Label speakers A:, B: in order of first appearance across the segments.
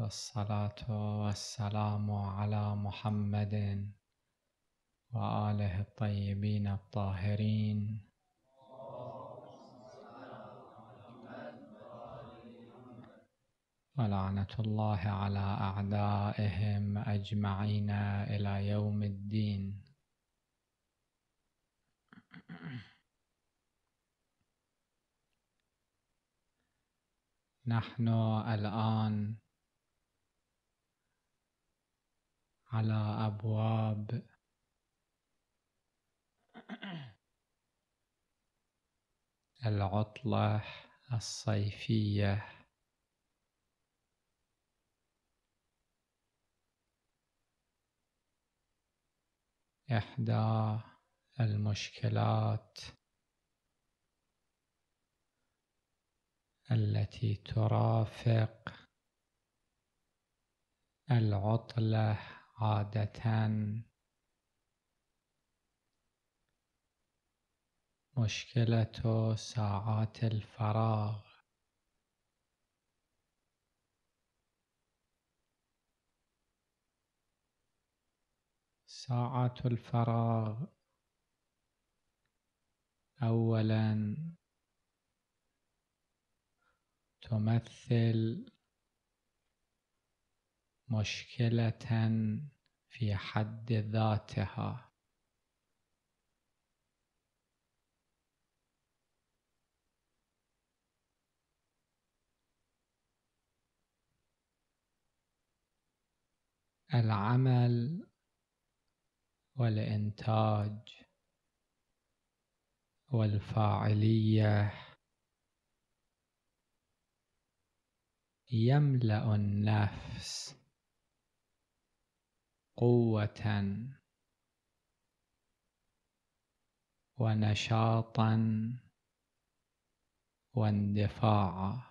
A: والصلاة والسلام على محمد وآله الطيبين الطاهرين ولعنة الله على أعدائهم أجمعين إلى يوم الدين نحن الآن على أبواب العطلة الصيفية إحدى المشكلات التي ترافق العطلة عادة آه، مشكلة ساعات الفراغ ساعات الفراغ أولا تمثل مشكلة في حد ذاتها العمل والإنتاج والفاعلية يملأ النفس قوة ونشاطا واندفاعا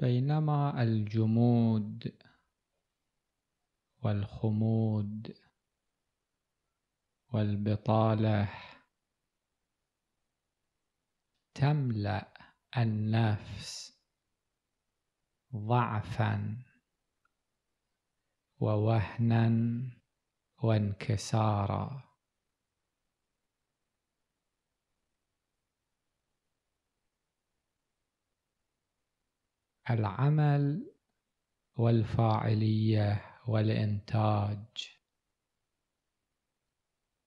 A: بينما الجمود والخمود والبطاله تملا النفس ضعفا ووهنا وانكسارا العمل والفاعليه والانتاج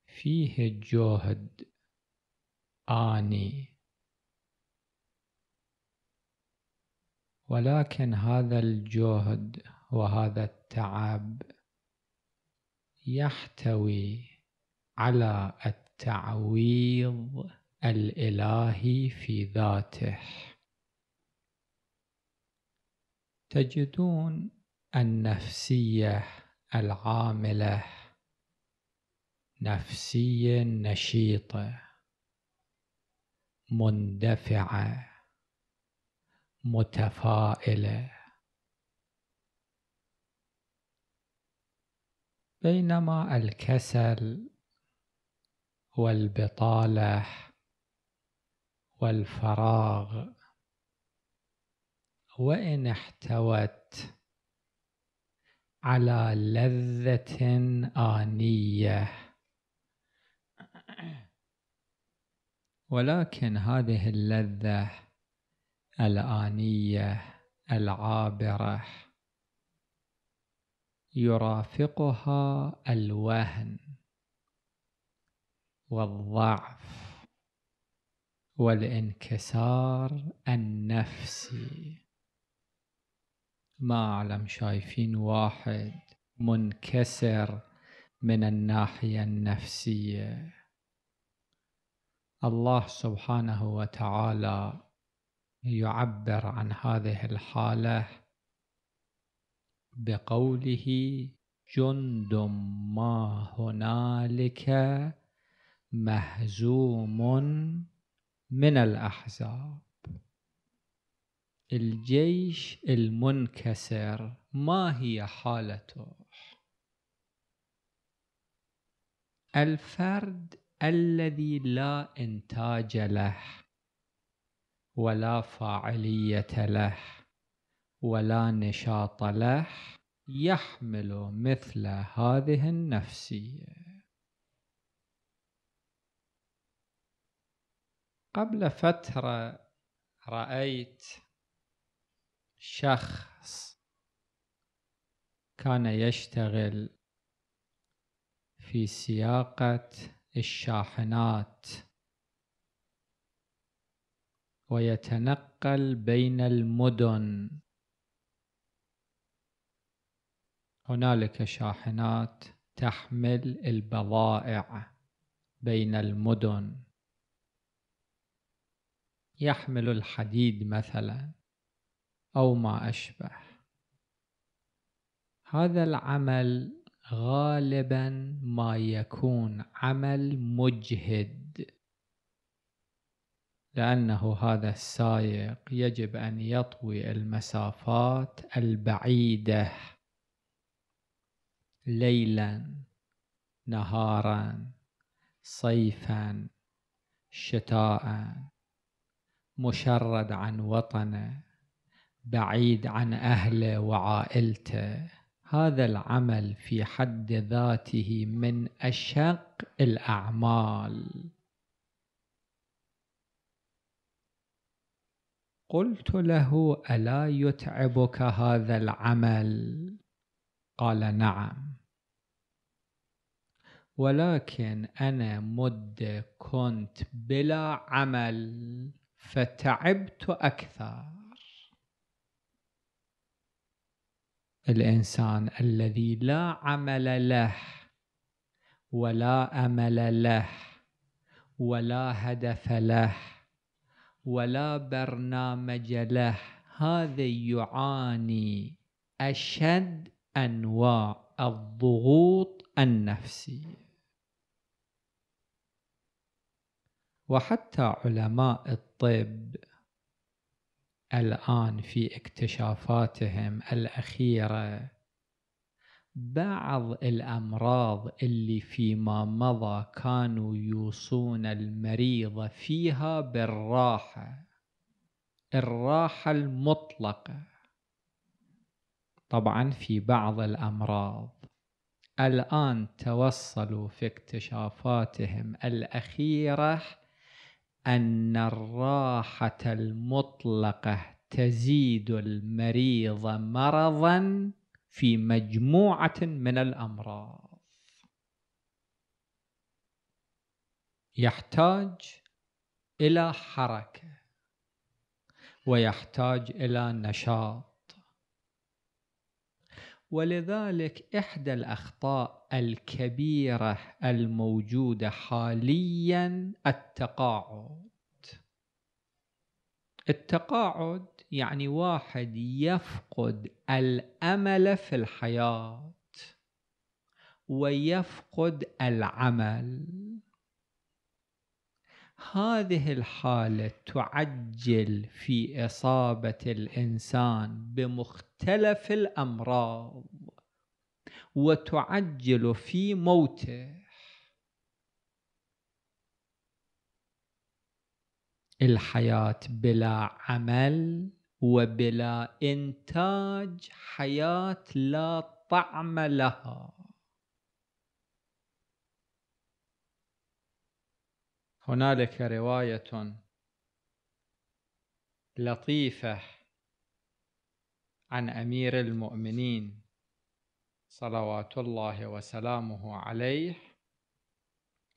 A: فيه الجهد اني ولكن هذا الجهد وهذا التعب يحتوي على التعويض الالهي في ذاته تجدون النفسيه العامله نفسيه نشيطه مندفعه متفائله بينما الكسل والبطاله والفراغ وان احتوت على لذه انيه ولكن هذه اللذه الآنية العابرة يرافقها الوهن والضعف والانكسار النفسي ما أعلم شايفين واحد منكسر من الناحية النفسية الله سبحانه وتعالى يعبر عن هذه الحالة بقوله جند ما هنالك مهزوم من الأحزاب الجيش المنكسر ما هي حالته الفرد الذي لا إنتاج له ولا فاعلية له ولا نشاط له يحمل مثل هذه النفسيه قبل فترة رأيت شخص كان يشتغل في سياقة الشاحنات ويتنقل بين المدن هنالك شاحنات تحمل البضائع بين المدن يحمل الحديد مثلا او ما اشبه هذا العمل غالبا ما يكون عمل مجهد لأنه هذا السائق يجب أن يطوي المسافات البعيدة ليلا نهارا صيفا شتاء مشرد عن وطنه بعيد عن أهله وعائلته هذا العمل في حد ذاته من أشق الأعمال قلت له الا يتعبك هذا العمل قال نعم ولكن انا مده كنت بلا عمل فتعبت اكثر الانسان الذي لا عمل له ولا امل له ولا هدف له ولا برنامج له هذا يعاني أشد أنواع الضغوط النفسية وحتى علماء الطب الآن في اكتشافاتهم الأخيرة بعض الأمراض اللي فيما مضى كانوا يوصون المريض فيها بالراحة الراحة المطلقة طبعا في بعض الأمراض الآن توصلوا في اكتشافاتهم الأخيرة أن الراحة المطلقة تزيد المريض مرضاً في مجموعة من الأمراض يحتاج إلى حركة ويحتاج إلى نشاط ولذلك إحدى الأخطاء الكبيرة الموجودة حاليا التقاعد التقاعد يعني واحد يفقد الامل في الحياه ويفقد العمل هذه الحاله تعجل في اصابه الانسان بمختلف الامراض وتعجل في موته الحياه بلا عمل وبلا إنتاج حياة لا طعم لها هنالك رواية لطيفة عن أمير المؤمنين صلوات الله وسلامه عليه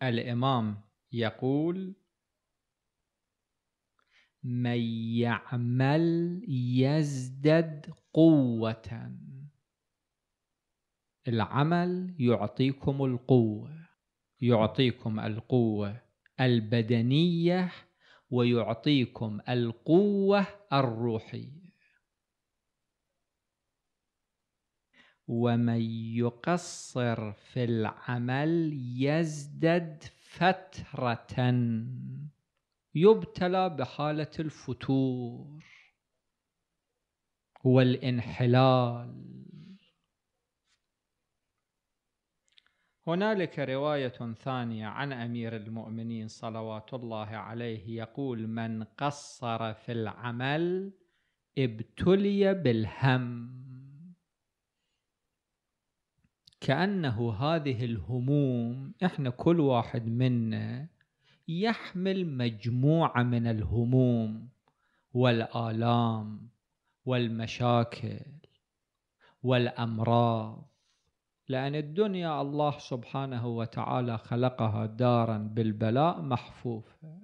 A: الإمام يقول من يعمل يزدد قوة العمل يعطيكم القوة يعطيكم القوة البدنية ويعطيكم القوة الروحية ومن يقصر في العمل يزدد فترة يبتلى بحالة الفتور والانحلال هنالك رواية ثانية عن أمير المؤمنين صلوات الله عليه يقول من قصر في العمل ابتلي بالهم كأنه هذه الهموم احنا كل واحد منا يحمل مجموعه من الهموم والالام والمشاكل والامراض لأن الدنيا الله سبحانه وتعالى خلقها دارا بالبلاء محفوفة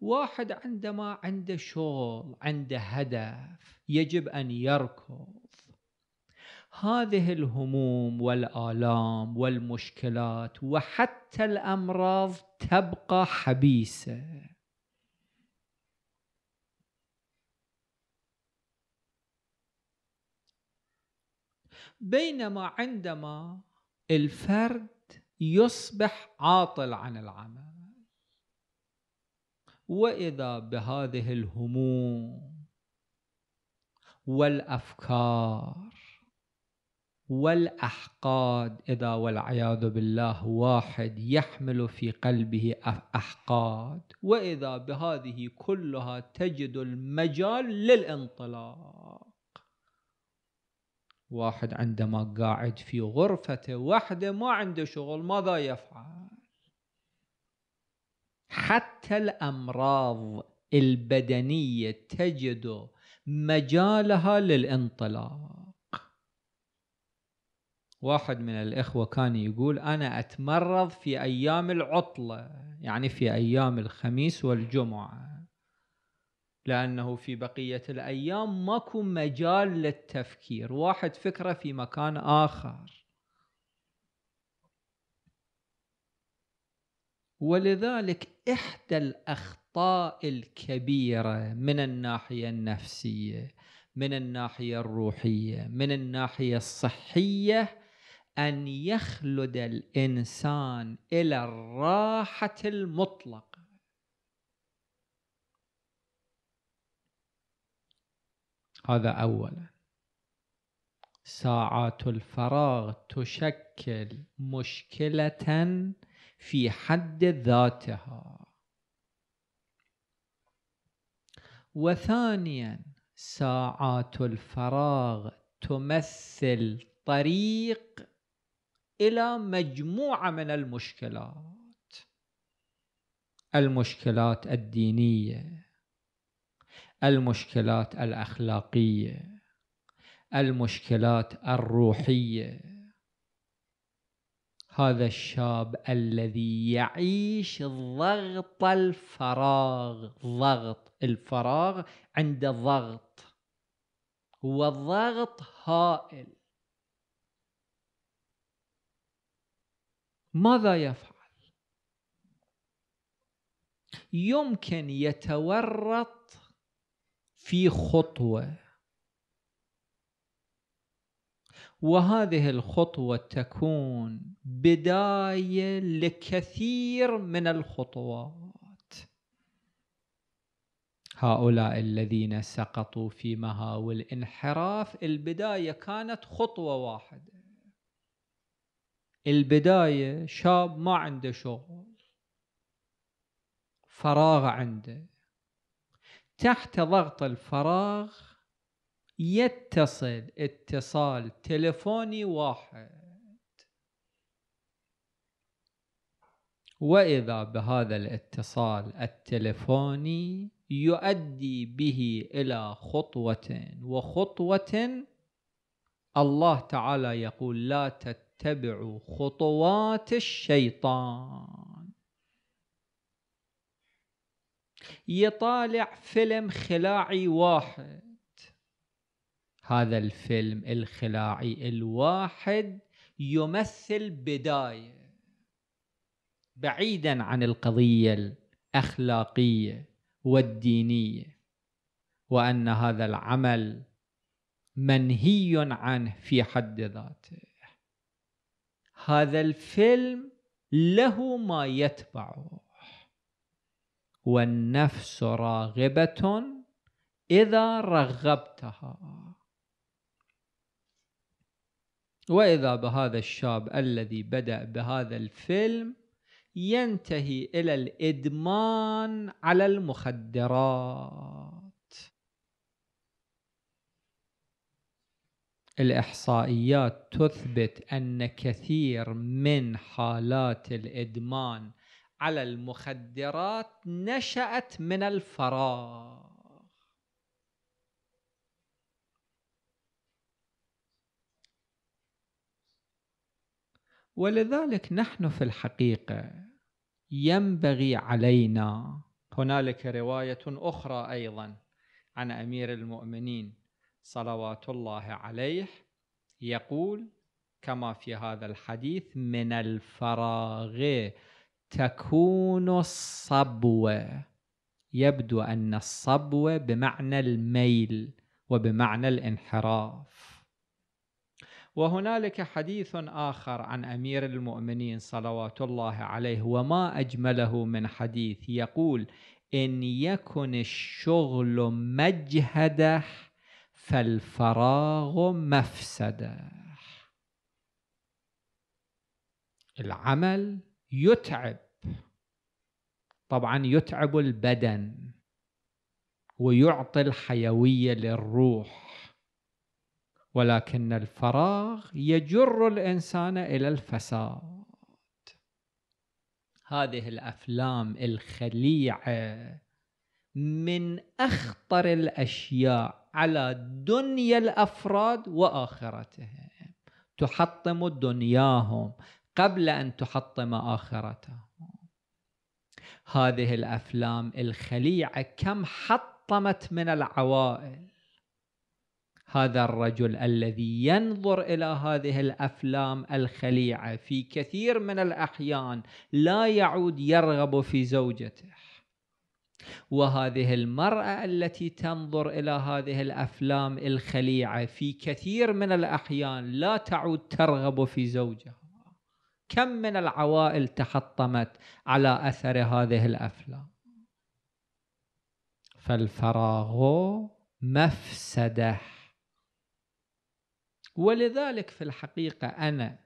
A: واحد عندما عنده شغل عنده هدف يجب أن يركض هذه الهموم والآلام والمشكلات وحتى الأمراض تبقى حبيسة بينما عندما الفرد يصبح عاطل عن العمل واذا بهذه الهموم والافكار والأحقاد إذا والعياذ بالله واحد يحمل في قلبه أحقاد وإذا بهذه كلها تجد المجال للانطلاق واحد عندما قاعد في غرفته وحده ما عنده شغل ماذا يفعل حتى الأمراض البدنية تجد مجالها للانطلاق واحد من الإخوة كان يقول أنا أتمرض في أيام العطلة يعني في أيام الخميس والجمعة لأنه في بقية الأيام ماكو مجال للتفكير واحد فكرة في مكان آخر ولذلك إحدى الأخطاء الكبيرة من الناحية النفسية من الناحية الروحية من الناحية الصحية أن يخلد الإنسان إلى الراحة المطلقة هذا أولا ساعات الفراغ تشكل مشكلة في حد ذاتها وثانيا ساعات الفراغ تمثل طريق إلى مجموعة من المشكلات المشكلات الدينية المشكلات الأخلاقية المشكلات الروحية هذا الشاب الذي يعيش ضغط الفراغ ضغط الفراغ عند ضغط هو ضغط هائل ماذا يفعل يمكن يتورط في خطوه وهذه الخطوه تكون بدايه لكثير من الخطوات هؤلاء الذين سقطوا في مهاوي الانحراف البدايه كانت خطوه واحده البداية شاب ما عنده شغل فراغ عنده تحت ضغط الفراغ يتصل اتصال تلفوني واحد واذا بهذا الاتصال التلفوني يؤدي به الى خطوه وخطوه الله تعالى يقول لا تت واتبعوا خطوات الشيطان يطالع فيلم خلاعي واحد هذا الفيلم الخلاعي الواحد يمثل بداية بعيدا عن القضية الأخلاقية والدينية وأن هذا العمل منهي عنه في حد ذاته هذا الفيلم له ما يتبعه والنفس راغبة إذا رغبتها وإذا بهذا الشاب الذي بدأ بهذا الفيلم ينتهي إلى الإدمان على المخدرات الإحصائيات تثبت أن كثير من حالات الإدمان على المخدرات نشأت من الفراغ ولذلك نحن في الحقيقة ينبغي علينا هنالك رواية أخرى أيضا عن أمير المؤمنين صلوات الله عليه يقول كما في هذا الحديث من الفراغ تكون الصبوه يبدو ان الصبوه بمعنى الميل وبمعنى الانحراف وهنالك حديث اخر عن امير المؤمنين صلوات الله عليه وما اجمله من حديث يقول ان يكن الشغل مجهده فالفراغ مفسده العمل يتعب طبعا يتعب البدن ويعطي الحيويه للروح ولكن الفراغ يجر الانسان الى الفساد هذه الافلام الخليعه من اخطر الاشياء على دنيا الافراد واخرتهم تحطم دنياهم قبل ان تحطم اخرتهم هذه الافلام الخليعه كم حطمت من العوائل هذا الرجل الذي ينظر الى هذه الافلام الخليعه في كثير من الاحيان لا يعود يرغب في زوجته وهذه المرأة التي تنظر إلى هذه الأفلام الخليعة في كثير من الأحيان لا تعود ترغب في زوجها كم من العوائل تحطمت على أثر هذه الأفلام فالفراغ مفسده ولذلك في الحقيقة أنا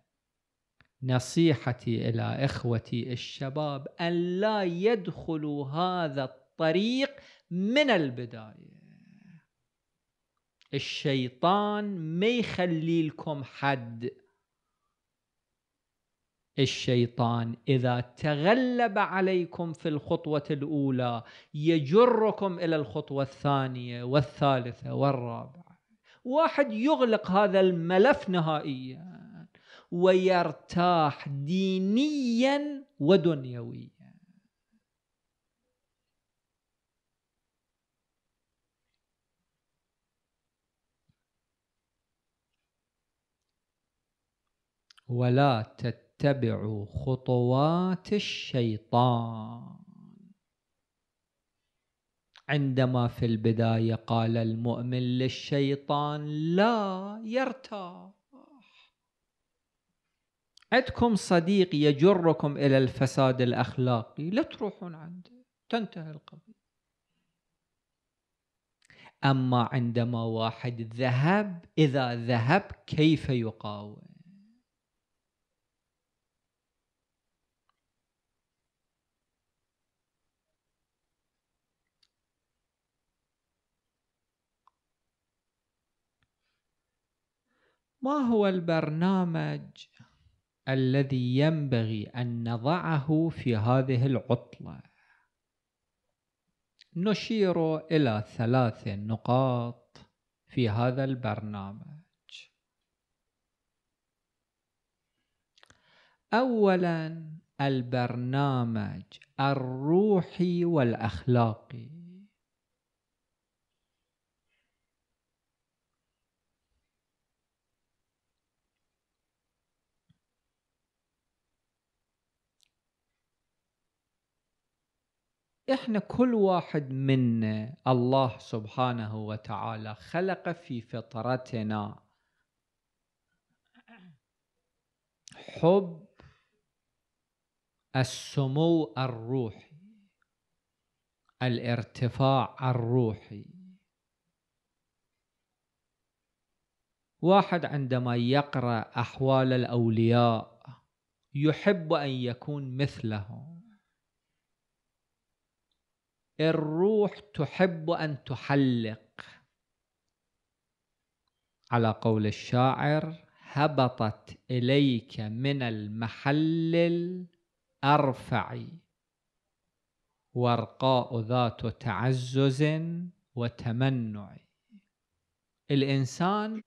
A: نصيحتي إلى إخوتي الشباب أن لا يدخلوا هذا الطريق من البداية الشيطان ما يخلي لكم حد الشيطان إذا تغلب عليكم في الخطوة الأولى يجركم إلى الخطوة الثانية والثالثة والرابعة واحد يغلق هذا الملف نهائيا ويرتاح دينيا ودنيويا ولا تتبعوا خطوات الشيطان عندما في البداية قال المؤمن للشيطان لا يرتاح عندكم صديق يجركم إلى الفساد الأخلاقي لا تروحون عنده تنتهي القضية أما عندما واحد ذهب إذا ذهب كيف يقاوم ما هو البرنامج الذي ينبغي أن نضعه في هذه العطلة؟ نشير إلى ثلاث نقاط في هذا البرنامج أولا البرنامج الروحي والأخلاقي احنا كل واحد منا الله سبحانه وتعالى خلق في فطرتنا حب السمو الروحي الارتفاع الروحي واحد عندما يقرا احوال الاولياء يحب ان يكون مثلهم الروح تحب أن تحلق على قول الشاعر هبطت إليك من المحل الأرفع ورقاء ذات تعزز وتمنع الإنسان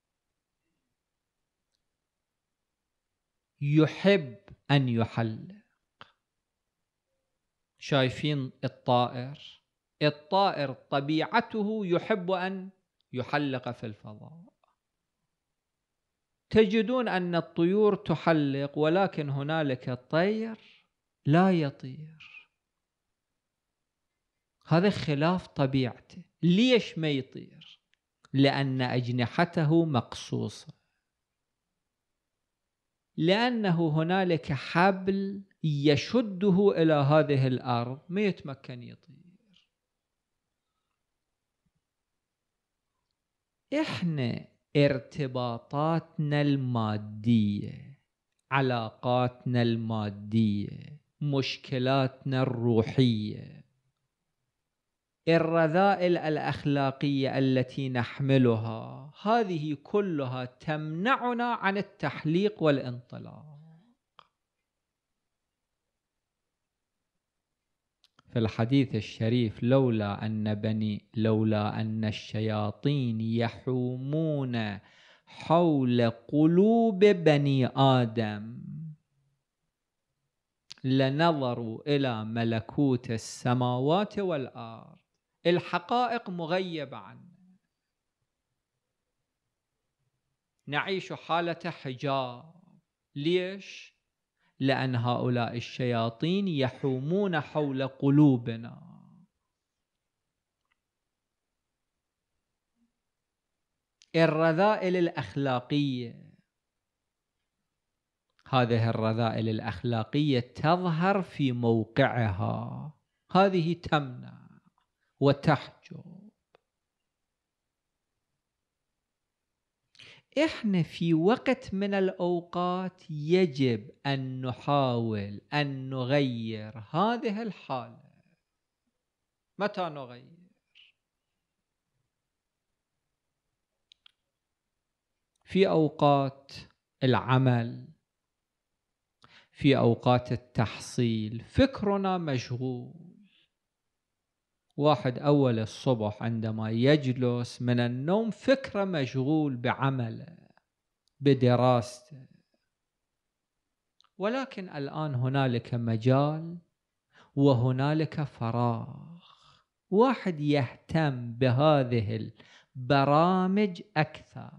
A: يحب أن يحلق شايفين الطائر الطائر طبيعته يحب أن يحلق في الفضاء تجدون أن الطيور تحلق ولكن هنالك الطير لا يطير هذا خلاف طبيعته ليش ما يطير لأن أجنحته مقصوصة لأنه هنالك حبل يشده إلى هذه الأرض ما يتمكن يطير احنا ارتباطاتنا الماديه علاقاتنا الماديه مشكلاتنا الروحيه الرذائل الاخلاقيه التي نحملها هذه كلها تمنعنا عن التحليق والانطلاق في الحديث الشريف لولا أن بني لولا أن الشياطين يحومون حول قلوب بني آدم لنظروا إلى ملكوت السماوات والأرض الحقائق مغيبة عنا نعيش حالة حجاب ليش؟ لأن هؤلاء الشياطين يحومون حول قلوبنا الرذائل الأخلاقية هذه الرذائل الأخلاقية تظهر في موقعها هذه تمنع وتحجب احنا في وقت من الاوقات يجب ان نحاول ان نغير هذه الحاله متى نغير في اوقات العمل في اوقات التحصيل فكرنا مشغول واحد أول الصبح عندما يجلس من النوم فكرة مشغول بعمله بدراسته ولكن الآن هنالك مجال وهنالك فراغ واحد يهتم بهذه البرامج أكثر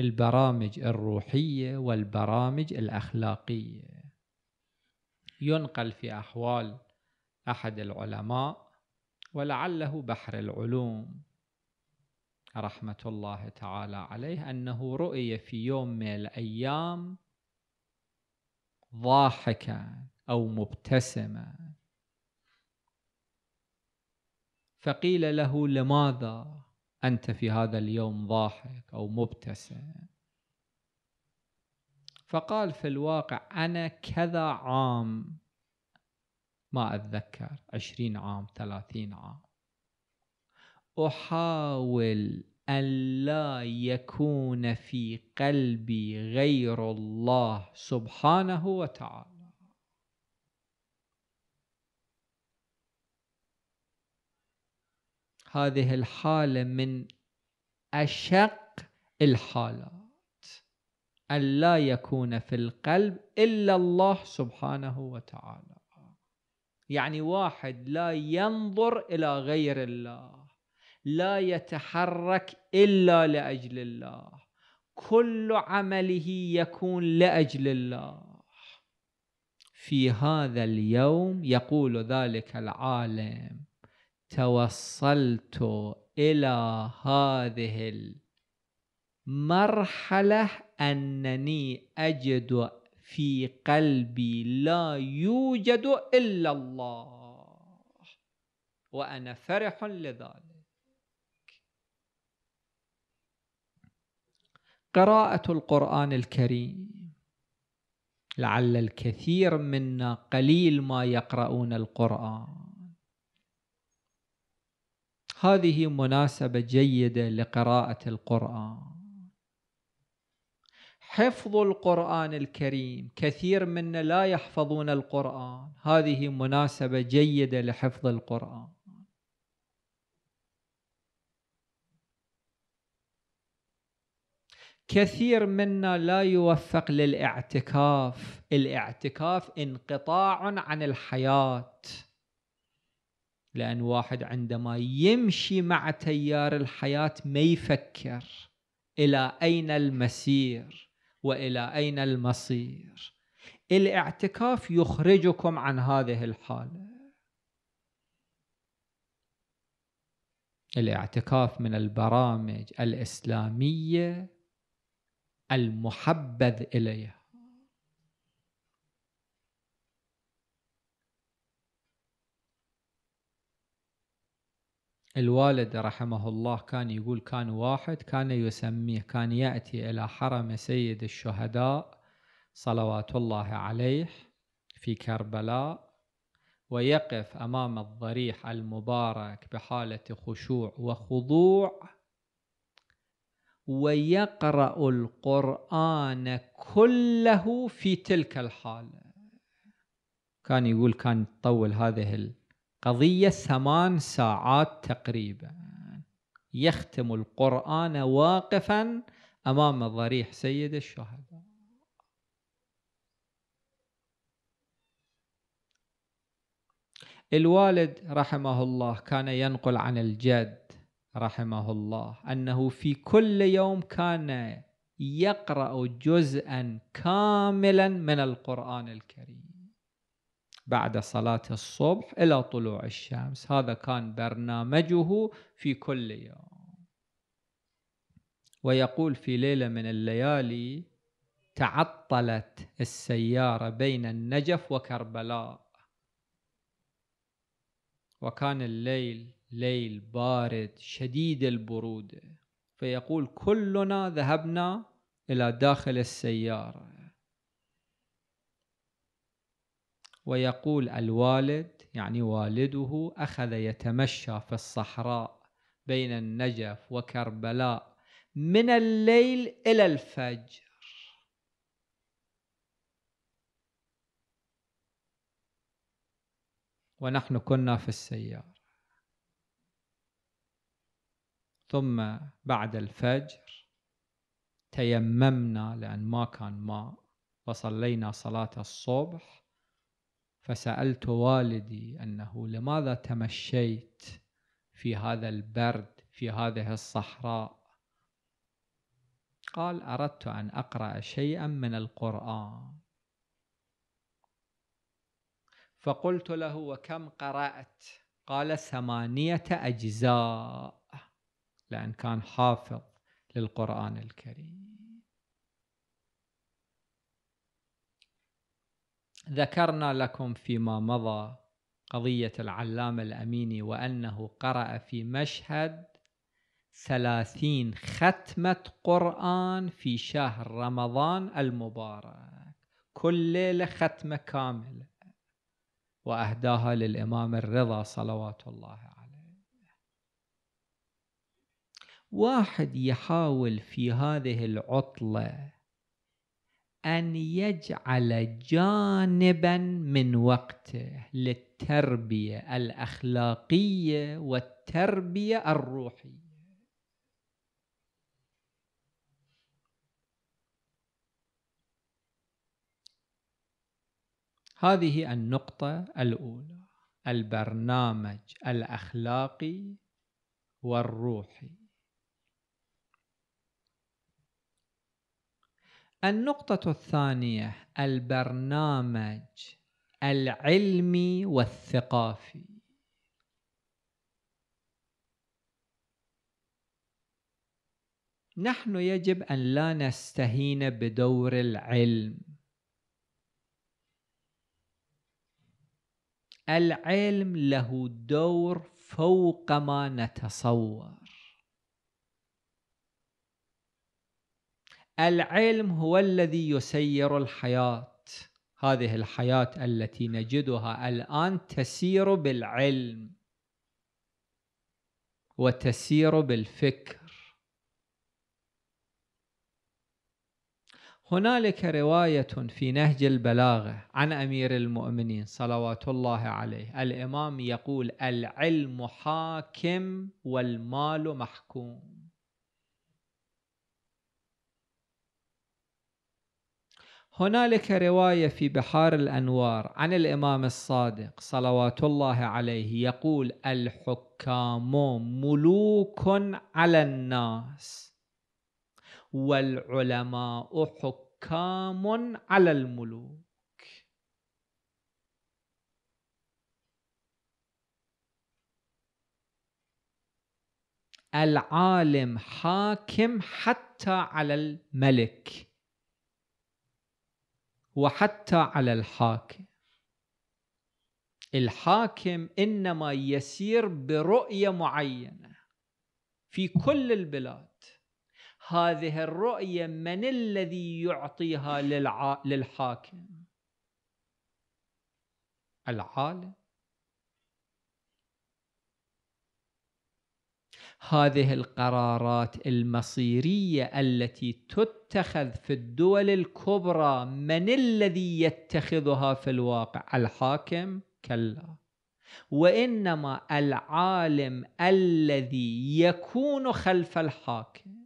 A: البرامج الروحية والبرامج الأخلاقية ينقل في أحوال احد العلماء ولعله بحر العلوم رحمه الله تعالى عليه انه رؤي في يوم من الايام ضاحكا او مبتسما فقيل له لماذا انت في هذا اليوم ضاحك او مبتسم فقال في الواقع انا كذا عام ما أتذكر عشرين عام ثلاثين عام أحاول أن لا يكون في قلبي غير الله سبحانه وتعالى هذه الحالة من أشق الحالات أن لا يكون في القلب إلا الله سبحانه وتعالى يعني واحد لا ينظر الى غير الله لا يتحرك الا لاجل الله كل عمله يكون لاجل الله في هذا اليوم يقول ذلك العالم توصلت الى هذه المرحله انني اجد في قلبي لا يوجد إلا الله وأنا فرح لذلك قراءة القرآن الكريم لعل الكثير منا قليل ما يقرؤون القرآن هذه مناسبة جيدة لقراءة القرآن حفظ القرآن الكريم كثير منا لا يحفظون القرآن هذه مناسبة جيدة لحفظ القرآن كثير منا لا يوفق للاعتكاف الاعتكاف انقطاع عن الحياة لأن واحد عندما يمشي مع تيار الحياة ما يفكر إلى أين المسير والى اين المصير الاعتكاف يخرجكم عن هذه الحاله الاعتكاف من البرامج الاسلاميه المحبذ اليها الوالد رحمه الله كان يقول كان واحد كان يسميه كان يأتي إلى حرم سيد الشهداء صلوات الله عليه في كربلاء ويقف أمام الضريح المبارك بحالة خشوع وخضوع ويقرأ القرآن كله في تلك الحالة كان يقول كان تطول هذه قضية ثمان ساعات تقريبا يختم القرآن واقفا أمام ضريح سيد الشهداء الوالد رحمه الله كان ينقل عن الجد رحمه الله أنه في كل يوم كان يقرأ جزءا كاملا من القرآن الكريم بعد صلاة الصبح إلى طلوع الشمس هذا كان برنامجه في كل يوم ويقول في ليلة من الليالي تعطلت السيارة بين النجف وكربلاء وكان الليل ليل بارد شديد البرودة فيقول كلنا ذهبنا إلى داخل السيارة ويقول الوالد يعني والده أخذ يتمشى في الصحراء بين النجف وكربلاء من الليل إلى الفجر ونحن كنا في السيارة ثم بعد الفجر تيممنا لأن ما كان ماء وصلينا صلاة الصبح فسألت والدي أنه لماذا تمشيت في هذا البرد في هذه الصحراء قال أردت أن أقرأ شيئا من القرآن فقلت له وكم قرأت قال ثمانية أجزاء لأن كان حافظ للقرآن الكريم ذكرنا لكم فيما مضى قضية العلامة الأميني وأنه قرأ في مشهد ثلاثين ختمة قرآن في شهر رمضان المبارك كل ليلة ختمة كاملة وأهداها للإمام الرضا صلوات الله عليه واحد يحاول في هذه العطلة أن يجعل جانبا من وقته للتربية الأخلاقية والتربية الروحية هذه النقطة الأولى البرنامج الأخلاقي والروحي النقطة الثانية البرنامج العلمي والثقافي نحن يجب أن لا نستهين بدور العلم العلم له دور فوق ما نتصور العلم هو الذي يسير الحياة هذه الحياة التي نجدها الآن تسير بالعلم وتسير بالفكر هنالك رواية في نهج البلاغة عن أمير المؤمنين صلوات الله عليه الإمام يقول العلم حاكم والمال محكوم هنالك روايه في بحار الانوار عن الامام الصادق صلوات الله عليه يقول الحكام ملوك على الناس والعلماء حكام على الملوك العالم حاكم حتى على الملك وحتى على الحاكم الحاكم انما يسير برؤيه معينه في كل البلاد هذه الرؤيه من الذي يعطيها للع... للحاكم العالم هذه القرارات المصيريه التي تتخذ في الدول الكبرى من الذي يتخذها في الواقع الحاكم كلا وانما العالم الذي يكون خلف الحاكم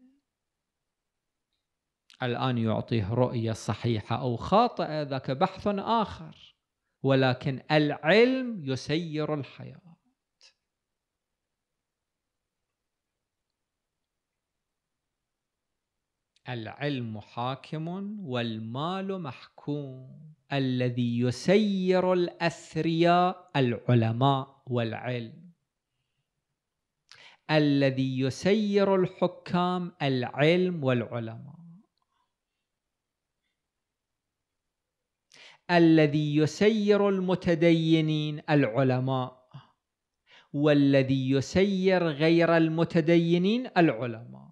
A: الان يعطيه رؤيه صحيحه او خاطئه ذاك بحث اخر ولكن العلم يسير الحياه العلم حاكم والمال محكوم الذي يسير الاثرياء العلماء والعلم الذي يسير الحكام العلم والعلماء الذي يسير المتدينين العلماء والذي يسير غير المتدينين العلماء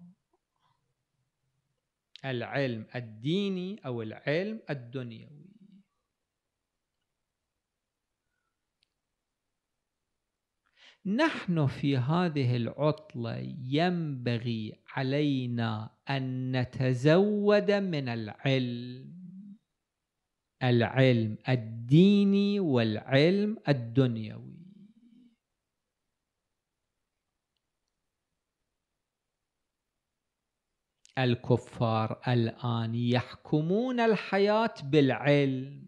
A: العلم الديني أو العلم الدنيوي نحن في هذه العطلة ينبغي علينا أن نتزود من العلم العلم الديني والعلم الدنيوي الكفار الآن يحكمون الحياة بالعلم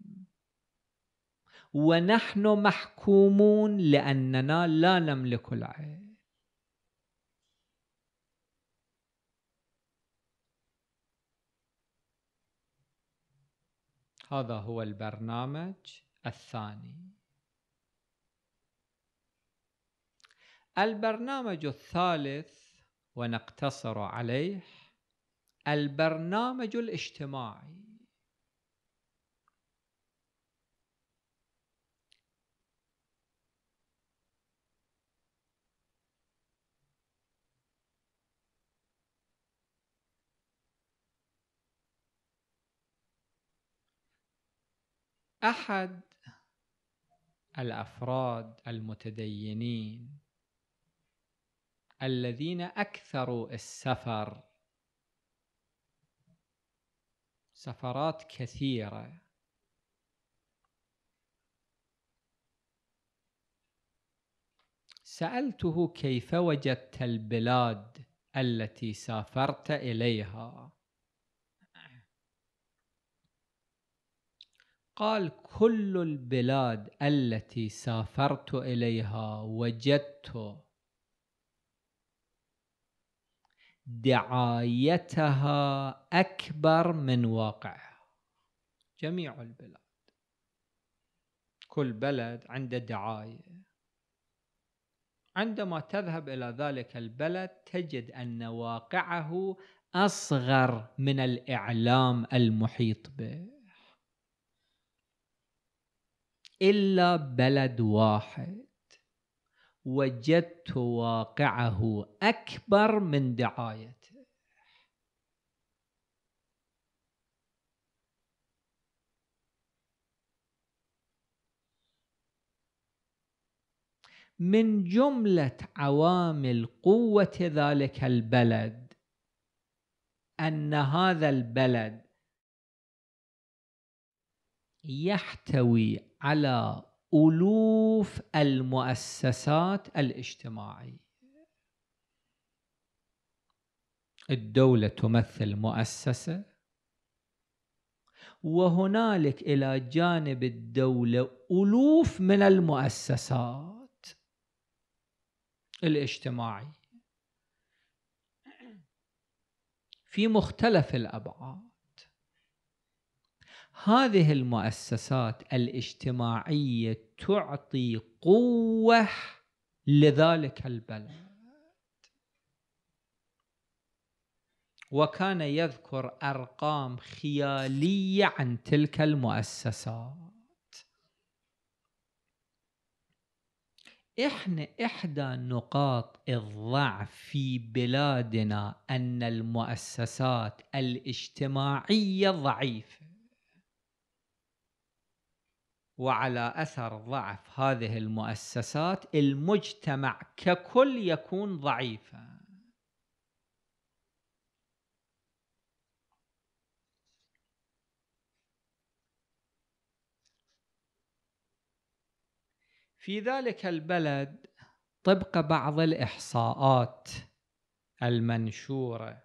A: ونحن محكومون لأننا لا نملك العلم هذا هو البرنامج الثاني البرنامج الثالث ونقتصر عليه البرنامج الاجتماعي احد الافراد المتدينين الذين اكثروا السفر سفرات كثيرة سألته كيف وجدت البلاد التي سافرت إليها قال كل البلاد التي سافرت إليها وجدت دعايتها أكبر من واقعها جميع البلاد كل بلد عنده دعاية عندما تذهب إلى ذلك البلد تجد أن واقعه أصغر من الإعلام المحيط به إلا بلد واحد وجدت واقعه أكبر من دعايته من جملة عوامل قوة ذلك البلد أن هذا البلد يحتوي على ألوف المؤسسات الاجتماعية الدولة تمثل مؤسسة وهنالك إلى جانب الدولة ألوف من المؤسسات الاجتماعية في مختلف الأبعاد هذه المؤسسات الاجتماعيه تعطي قوه لذلك البلد وكان يذكر ارقام خياليه عن تلك المؤسسات احنا احدى نقاط الضعف في بلادنا ان المؤسسات الاجتماعيه ضعيفه وعلى اثر ضعف هذه المؤسسات المجتمع ككل يكون ضعيفا في ذلك البلد طبق بعض الاحصاءات المنشوره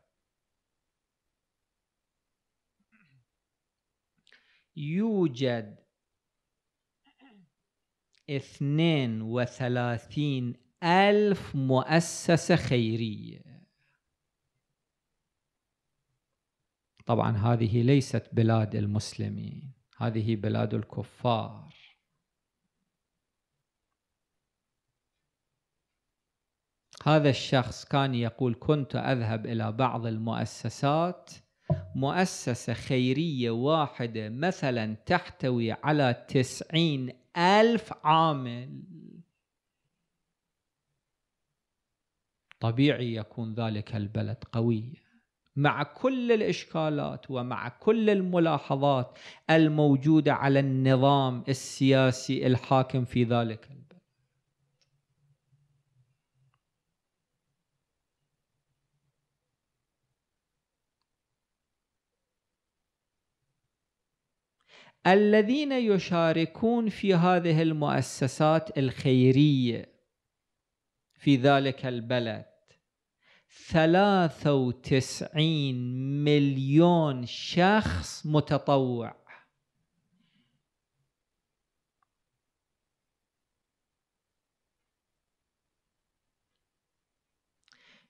A: يوجد 32 ألف مؤسسة خيرية طبعا هذه ليست بلاد المسلمين هذه بلاد الكفار هذا الشخص كان يقول كنت أذهب إلى بعض المؤسسات مؤسسة خيرية واحدة مثلا تحتوي على تسعين ألف عامل طبيعي يكون ذلك البلد قوي مع كل الإشكالات ومع كل الملاحظات الموجودة على النظام السياسي الحاكم في ذلك البلد الذين يشاركون في هذه المؤسسات الخيرية في ذلك البلد ثلاثة وتسعين مليون شخص متطوع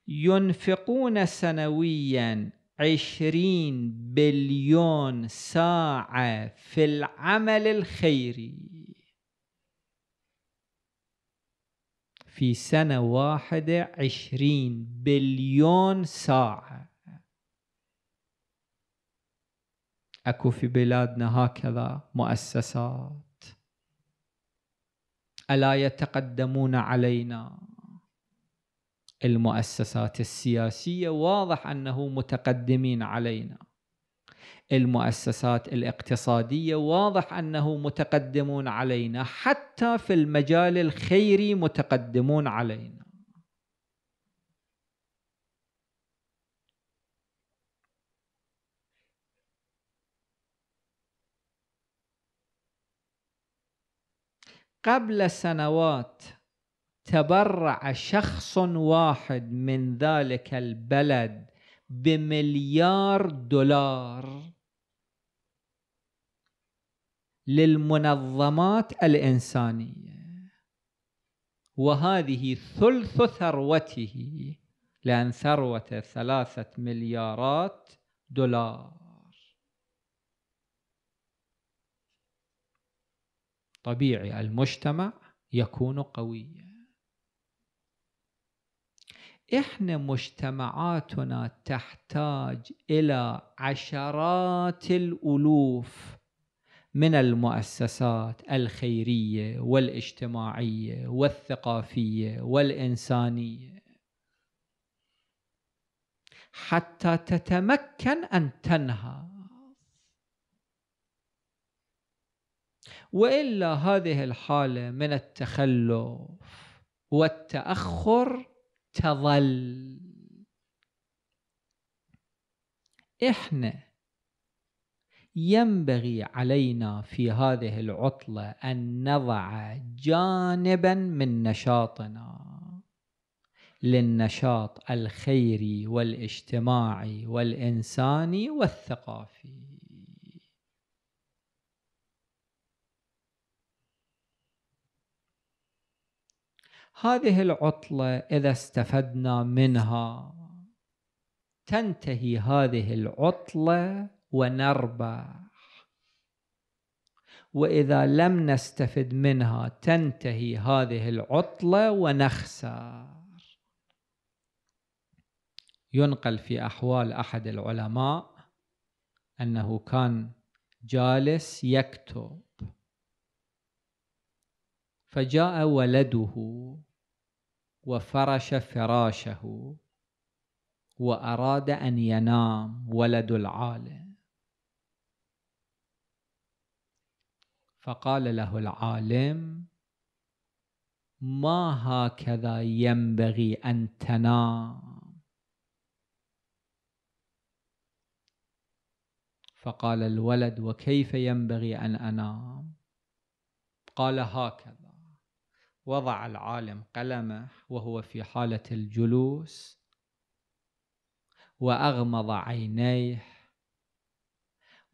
A: ينفقون سنويا عشرين بليون ساعة في العمل الخيري في سنة واحدة عشرين بليون ساعة أكو في بلادنا هكذا مؤسسات ألا يتقدمون علينا المؤسسات السياسيه واضح انه متقدمين علينا المؤسسات الاقتصاديه واضح انه متقدمون علينا حتى في المجال الخيري متقدمون علينا قبل سنوات تبرع شخص واحد من ذلك البلد بمليار دولار للمنظمات الانسانيه وهذه ثلث ثروته لان ثروته ثلاثه مليارات دولار طبيعي المجتمع يكون قويا احنا مجتمعاتنا تحتاج الى عشرات الالوف من المؤسسات الخيريه والاجتماعيه والثقافيه والانسانيه حتى تتمكن ان تنهض والا هذه الحاله من التخلف والتاخر تظل احنا ينبغي علينا في هذه العطلة أن نضع جانبا من نشاطنا للنشاط الخيري والاجتماعي والإنساني والثقافي هذه العطلة إذا استفدنا منها تنتهي هذه العطلة ونربح وإذا لم نستفد منها تنتهي هذه العطلة ونخسر ينقل في أحوال أحد العلماء أنه كان جالس يكتب فجاء ولده وفرش فراشه وأراد أن ينام ولد العالم فقال له العالم ما هكذا ينبغي أن تنام فقال الولد وكيف ينبغي أن أنام قال هكذا وضع العالم قلمه وهو في حالة الجلوس وأغمض عينيه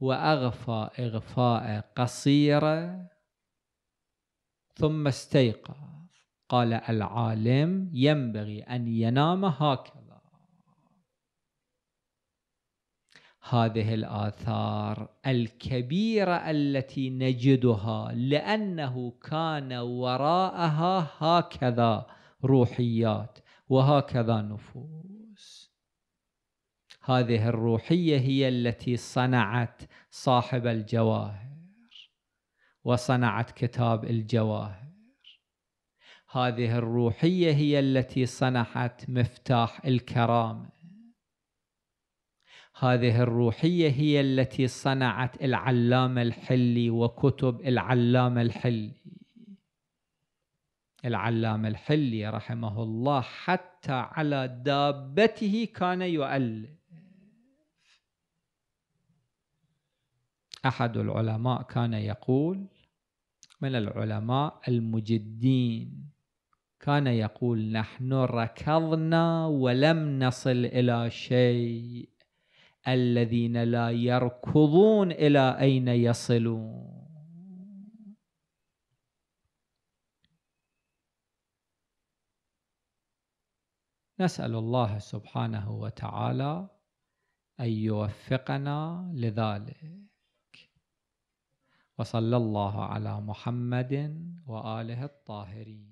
A: وأغفى إغفاء قصيرة ثم استيقظ قال العالم ينبغي أن ينام هكذا هذه الآثار الكبيرة التي نجدها لأنه كان وراءها هكذا روحيات وهكذا نفوس هذه الروحية هي التي صنعت صاحب الجواهر وصنعت كتاب الجواهر هذه الروحية هي التي صنعت مفتاح الكرامة هذه الروحية هي التي صنعت العلامة الحلي وكتب العلامة الحلي العلامة الحلي رحمه الله حتى على دابته كان يؤلف أحد العلماء كان يقول من العلماء المجدين كان يقول نحن ركضنا ولم نصل إلى شيء الذين لا يركضون الى اين يصلون نسال الله سبحانه وتعالى ان يوفقنا لذلك وصلى الله على محمد واله الطاهرين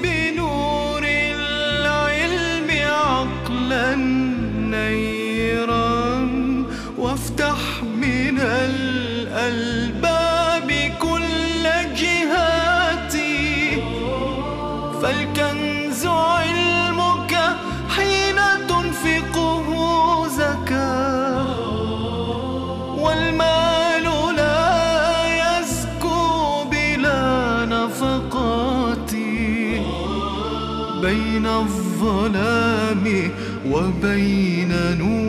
B: وبين نور